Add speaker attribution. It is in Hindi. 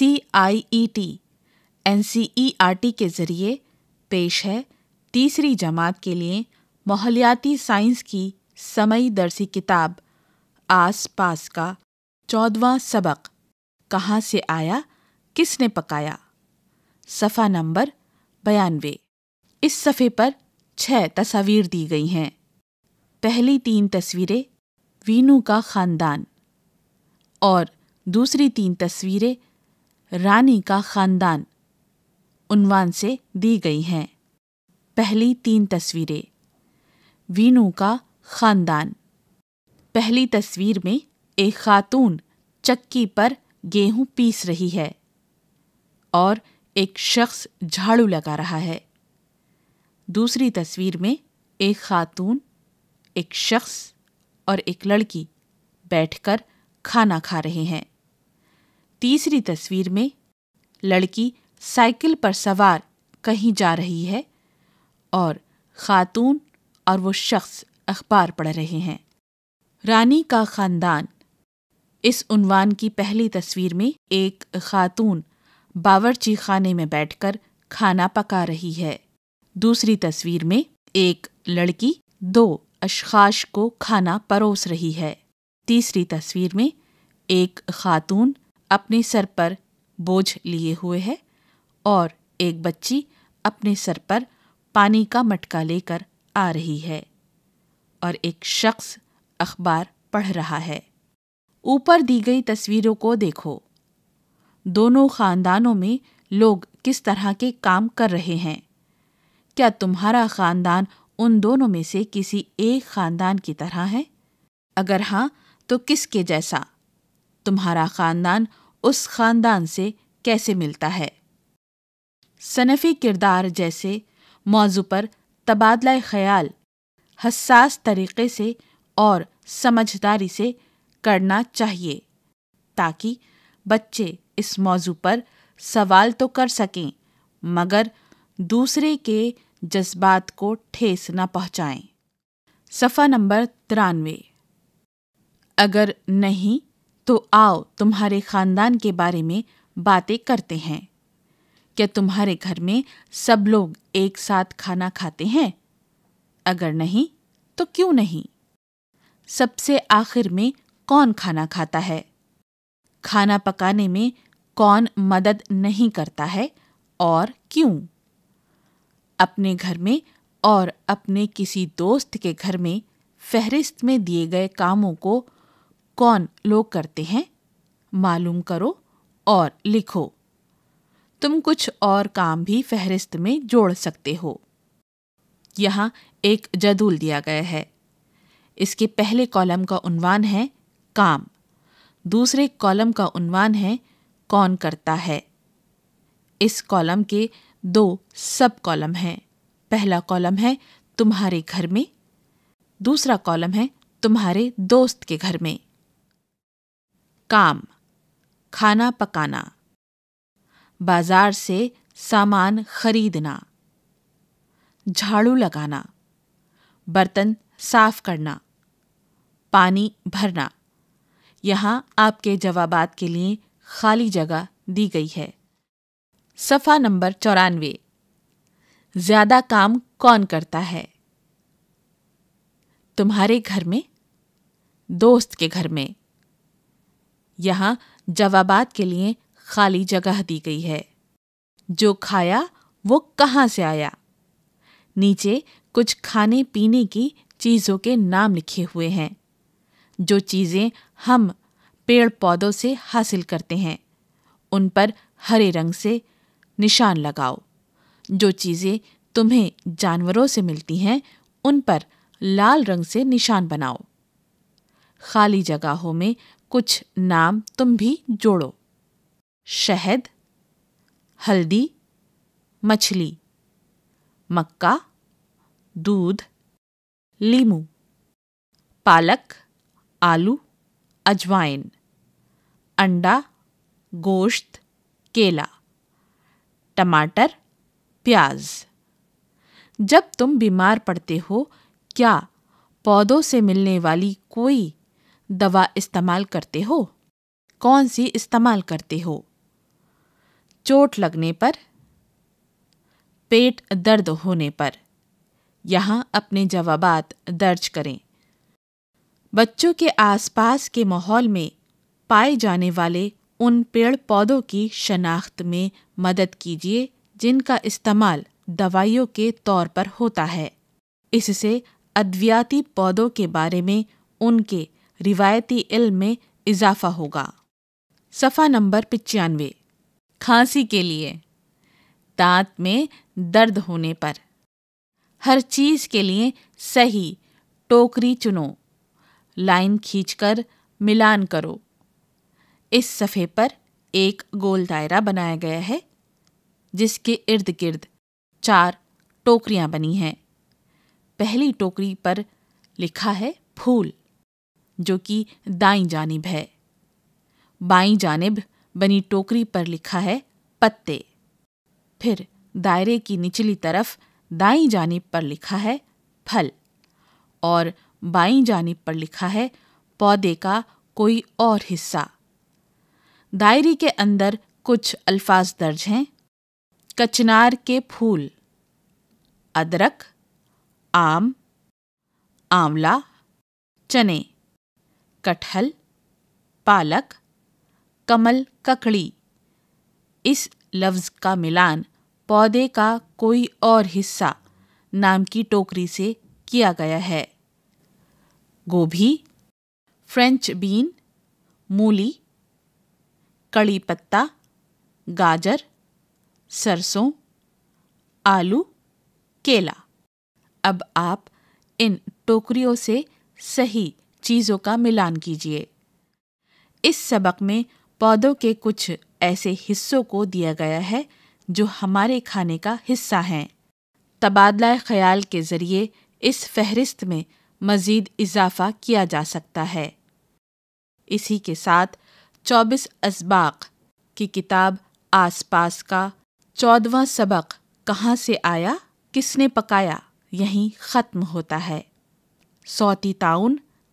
Speaker 1: C I E T N C E R T के ज़रिए पेश है तीसरी जमात के लिए माहौलियाती साइंस की समय दर्सी किताब आस पास का चौदवा सबक कहाँ से आया किसने पकाया सफ़ा नंबर बयानवे इस सफ़े पर छः तस्वीर दी गई हैं पहली तीन तस्वीरें वीनू का ख़ानदान और दूसरी तीन तस्वीरें रानी का खानदान उनवान से दी गई हैं पहली तीन तस्वीरें वीनू का खानदान पहली तस्वीर में एक खातून चक्की पर गेहूं पीस रही है और एक शख्स झाड़ू लगा रहा है दूसरी तस्वीर में एक खातून एक शख्स और एक लड़की बैठकर खाना खा रहे हैं तीसरी तस्वीर में लड़की साइकिल पर सवार कहीं जा रही है और खातून और वो शख्स अखबार पढ़ रहे हैं रानी का ख़ानदान इस उनवान की पहली तस्वीर में एक खातून बावरची खाने में बैठकर खाना पका रही है दूसरी तस्वीर में एक लड़की दो अशखाश को खाना परोस रही है तीसरी तस्वीर में एक खातून अपने सर पर बोझ लिए हुए है और एक बच्ची अपने सर पर पानी का मटका लेकर आ रही है और एक शख्स अखबार पढ़ रहा है ऊपर दी गई तस्वीरों को देखो दोनों खानदानों में लोग किस तरह के काम कर रहे हैं क्या तुम्हारा खानदान उन दोनों में से किसी एक खानदान की तरह है अगर हाँ तो किसके जैसा तुम्हारा खानदान उस खानदान से कैसे मिलता है सनफ़ी किरदार जैसे मौजू पर तबादला ख्याल हसास तरीक़े से और समझदारी से करना चाहिए ताकि बच्चे इस मौजू पर सवाल तो कर सकें मगर दूसरे के जज्बात को ठेस न पहुंचाएं सफ़ा नंबर तिरानवे अगर नहीं तो आओ तुम्हारे खानदान के बारे में बातें करते हैं क्या तुम्हारे घर में सब लोग एक साथ खाना खाते हैं अगर नहीं तो क्यों नहीं सबसे आखिर में कौन खाना खाता है खाना पकाने में कौन मदद नहीं करता है और क्यों अपने घर में और अपने किसी दोस्त के घर में फहरिस्त में दिए गए कामों को कौन लोग करते हैं मालूम करो और लिखो तुम कुछ और काम भी फहरिस्त में जोड़ सकते हो यहाँ एक जदूल दिया गया है इसके पहले कॉलम का उन्वान है काम दूसरे कॉलम का उन्वान है कौन करता है इस कॉलम के दो सब कॉलम हैं पहला कॉलम है तुम्हारे घर में दूसरा कॉलम है तुम्हारे दोस्त के घर में काम खाना पकाना बाजार से सामान खरीदना झाड़ू लगाना बर्तन साफ करना पानी भरना यहां आपके जवाबात के लिए खाली जगह दी गई है सफ़ा नंबर चौरानवे ज़्यादा काम कौन करता है तुम्हारे घर में दोस्त के घर में यहाँ जवाबात के लिए खाली जगह दी गई है जो खाया वो कहाँ से आया नीचे कुछ खाने पीने की चीज़ों के नाम लिखे हुए हैं जो चीज़ें हम पेड़ पौधों से हासिल करते हैं उन पर हरे रंग से निशान लगाओ जो चीज़ें तुम्हें जानवरों से मिलती हैं उन पर लाल रंग से निशान बनाओ खाली जगहों में कुछ नाम तुम भी जोड़ो शहद हल्दी मछली मक्का दूध लीमू पालक आलू अजवाइन अंडा गोश्त केला टमाटर प्याज जब तुम बीमार पड़ते हो क्या पौधों से मिलने वाली कोई दवा इस्तेमाल करते हो कौन सी इस्तेमाल करते हो चोट लगने पर पेट दर्द होने पर यहाँ अपने जवाब दर्ज करें बच्चों के आसपास के माहौल में पाए जाने वाले उन पेड़ पौधों की शनाख्त में मदद कीजिए जिनका इस्तेमाल दवाइयों के तौर पर होता है इससे अद्वियाती पौधों के बारे में उनके रिवायती इल्म में इजाफा होगा सफ़ा नंबर पचानवे खांसी के लिए दांत में दर्द होने पर हर चीज़ के लिए सही टोकरी चुनो लाइन खींचकर मिलान करो इस सफ़े पर एक गोल दायरा बनाया गया है जिसके इर्द गिर्द चार टोकरियां बनी हैं पहली टोकरी पर लिखा है फूल जो कि दाई जानब है बाई जानब बनी टोकरी पर लिखा है पत्ते फिर दायरे की निचली तरफ दाई जानब पर लिखा है फल और बाई जानब पर लिखा है पौधे का कोई और हिस्सा दायरे के अंदर कुछ अल्फाज दर्ज हैं कचनार के फूल अदरक आम आंवला चने कटहल पालक कमल ककड़ी इस लफ्ज़ का मिलान पौधे का कोई और हिस्सा नाम की टोकरी से किया गया है गोभी फ्रेंच बीन मूली कड़ी पत्ता गाजर सरसों आलू केला अब आप इन टोकरियों से सही चीज़ों का मिलान कीजिए इस सबक में पौधों के कुछ ऐसे हिस्सों को दिया गया है जो हमारे खाने का हिस्सा हैं तबादला ख्याल के ज़रिए इस फहरिस्त में मज़ीद इजाफा किया जा सकता है इसी के साथ चौबीस इसबाक की किताब आसपास का चौदवा सबक कहाँ से आया किसने पकाया यहीं ख़त्म होता है सौती ताउन